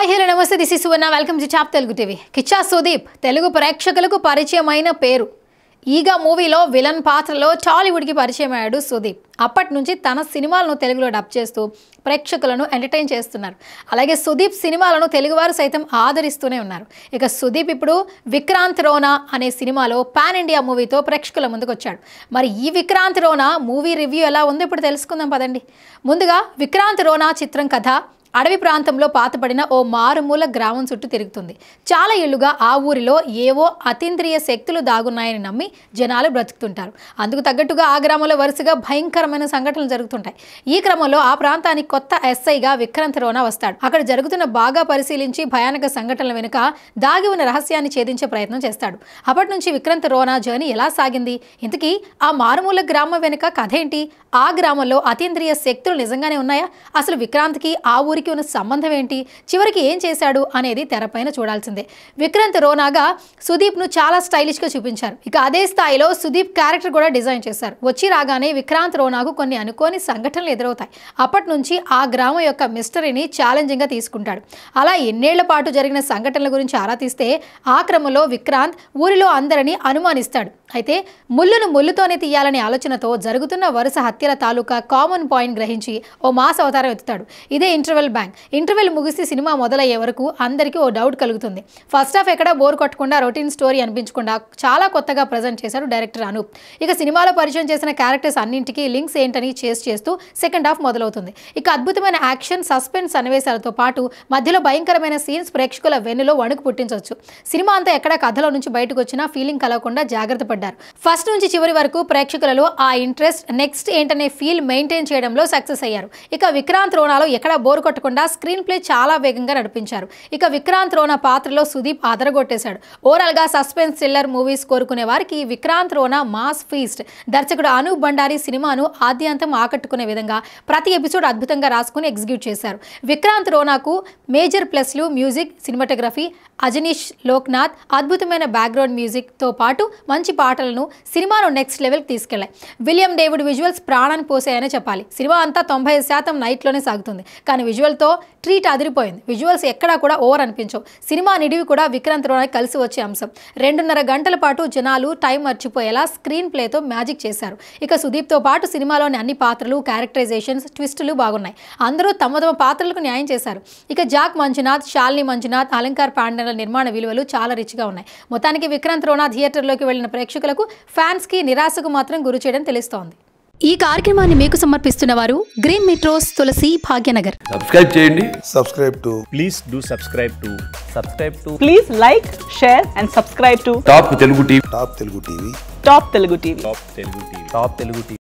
hi hello నమస్తే this is Suvarna welcome to chop Telugu TV Kichcha Sudeep Telugu ప్రేక్షకులకు పరిచయమైన పేరు ఈగ మూవీలో విలన్ పాత్రలో టాలీవుడ్కి పరిచయం అయ్యాడు సుదీప్ అప్పటి నుంచి తన సినిమాలను తెలుగులో డబ్ చేస్తూ ప్రేక్షకులను ఎంటర్టైన్ చేస్తున్నారు అలాగే సుదీప్ సినిమాలను తెలుగువారు సైతం ఆదరిస్తూనే ఉన్నారు ఇక సుదీప్ ఇప్పుడు విక్రాంత్ రోనా అనే సినిమాలో పాన్ ఇండియా మూవీతో ప్రేక్షకుల ముందుకు వచ్చాడు మరి ఈ విక్రాంత్ రోనా మూవీ రివ్యూ ఎలా ఉందో ఇప్పుడు తెలుసుకుందాం పదండి ముందుగా విక్రాంత్ రోనా చిత్రం కథ అడవి ప్రాంతంలో పాతపడిన ఓ మారుమూల గ్రామం చుట్టూ తిరుగుతుంది చాలా ఇళ్లుగా ఆ ఊరిలో ఏవో అతీంద్రియ శక్తులు దాగున్నాయని నమ్మి జనాలు బ్రతుకుతుంటారు అందుకు తగ్గట్టుగా ఆ గ్రామంలో వరుసగా భయంకరమైన సంఘటనలు జరుగుతుంటాయి ఈ క్రమంలో ఆ ప్రాంతానికి కొత్త ఎస్ఐగా విక్రాంత్ రోనా వస్తాడు అక్కడ జరుగుతున్న బాగా పరిశీలించి భయానక సంఘటనల వెనుక దాగి ఉన్న రహస్యాన్ని ఛేదించే ప్రయత్నం చేస్తాడు అప్పటి నుంచి విక్రాంత్ రోనా జర్నీ ఎలా సాగింది ఇంతకీ ఆ మారుమూల గ్రామం వెనుక కథ ఏంటి ఆ గ్రామంలో అతీంద్రియ శక్తులు నిజంగానే ఉన్నాయా అసలు విక్రాంత్కి ఆ ఊరి ఇద్దరికి ఉన్న సంబంధం ఏంటి చివరికి ఏం చేశాడు అనేది తెరపైన చూడాల్సిందే విక్రాంత్ రోనాగా సుదీప్ను చాలా స్టైలిష్గా చూపించారు ఇక అదే స్థాయిలో సుదీప్ క్యారెక్టర్ కూడా డిజైన్ చేశారు వచ్చి రాగానే విక్రాంత్ రోనాకు కొన్ని అనుకోని సంఘటనలు ఎదురవుతాయి అప్పటి నుంచి ఆ గ్రామం యొక్క మిస్టరీని ఛాలెంజింగ్గా తీసుకుంటాడు అలా ఎన్నేళ్ల పాటు జరిగిన సంఘటనల గురించి ఆరా తీస్తే ఆ క్రమంలో విక్రాంత్ ఊరిలో అందరినీ అనుమానిస్తాడు అయితే ముళ్ళును ముళ్ళుతోనే తీయాలనే ఆలోచనతో జరుగుతున్న వరుస హత్యల తాలూకా కామన్ పాయింట్ గ్రహించి ఓ మాస్ అవతారం ఎత్తుతాడు ఇదే ఇంటర్వెల్ బ్యాంక్ ఇంటర్వెల్ ముగిసి సినిమా మొదలయ్యే వరకు అందరికీ ఓ డౌట్ కలుగుతుంది ఫస్ట్ హాఫ్ ఎక్కడ బోర్ కొట్టకుండా రొటీన్ స్టోరీ అనిపించకుండా చాలా కొత్తగా ప్రజెంట్ చేశాడు డైరెక్టర్ అనూప్ ఇక సినిమాలో పరిచయం చేసిన క్యారెక్టర్స్ అన్నింటికీ లింక్స్ ఏంటని చేస్ చేస్తూ సెకండ్ హాఫ్ మొదలవుతుంది ఇక అద్భుతమైన యాక్షన్ సస్పెన్స్ సన్నివేశాలతో పాటు మధ్యలో భయంకరమైన సీన్స్ ప్రేక్షకుల వెన్నులో వణుకు పుట్టించవచ్చు సినిమా అంతా ఎక్కడ కథలో నుంచి బయటకు వచ్చినా ఫీలింగ్ కలగకుండా జాగ్రత్త కష్టపడ్డారు ఫస్ట్ నుంచి చివరి వరకు ప్రేక్షకులలో ఆ ఇంట్రెస్ట్ నెక్స్ట్ ఏంటనే ఫీల్ మెయింటైన్ చేయడంలో సక్సెస్ అయ్యారు ఇక విక్రాంత్ రోనాలో ఎక్కడ బోర్ కొట్టకుండా స్క్రీన్ ప్లే చాలా వేగంగా నడిపించారు ఇక విక్రాంత్ రోణ పాత్రలో సుదీప్ అదరగొట్టేశాడు గా సస్పెన్స్ థ్రిల్లర్ మూవీస్ కోరుకునే వారికి విక్రాంత్ రోనా మాస్ ఫీస్ట్ దర్శకుడు అనూప్ భండారి సినిమాను ఆద్యంతం ఆకట్టుకునే విధంగా ప్రతి ఎపిసోడ్ అద్భుతంగా రాసుకుని ఎగ్జిక్యూట్ చేశారు విక్రాంత్ రోనాకు మేజర్ ప్లస్లు మ్యూజిక్ సినిమాటోగ్రఫీ అజనీష్ లోక్నాథ్ అద్భుతమైన బ్యాక్గ్రౌండ్ మ్యూజిక్తో పాటు మంచి పాట పాటలను సినిమాను నెక్స్ట్ లెవెల్కి తీసుకెళ్లాయి విలియం డేవిడ్ విజువల్స్ ప్రాణాన్ని పోసాయనే చెప్పాలి సినిమా అంతా తొంభై శాతం నైట్లోనే సాగుతుంది కానీ విజువల్తో ట్రీట్ అదిరిపోయింది విజువల్స్ ఎక్కడా కూడా ఓవర్ అనిపించవు సినిమా నిడివి కూడా విక్రాంత్ రోనాయ్ కలిసి వచ్చే అంశం రెండున్నర గంటల పాటు జనాలు టైం మర్చిపోయేలా స్క్రీన్ ప్లేతో మ్యాజిక్ చేశారు ఇక సుదీప్తో పాటు సినిమాలోని అన్ని పాత్రలు క్యారెక్టరైజేషన్స్ ట్విస్టులు బాగున్నాయి అందరూ తమ తమ పాత్రలకు న్యాయం చేశారు ఇక జాక్ మంజునాథ్ శాలిని మంజునాథ్ అలంకార్ పాండ్యాల నిర్మాణ విలువలు చాలా రిచ్గా ఉన్నాయి మొత్తానికి విక్రాంత్ రోనా థియేటర్లోకి వెళ్ళిన ప్రేక్షకులు ప్రేక్షకులకు ఫ్యాన్స్ కి నిరాశకు మాత్రం గురి చేయడం తెలుస్తోంది ఈ కార్యక్రమాన్ని మీకు సమర్పిస్తున్న వారు green metros Tulasi Bhagyanagar subscribe చేయండి subscribe to please do subscribe to subscribe to please like share and subscribe to top Telugu TV top Telugu TV top Telugu TV top Telugu TV top Telugu TV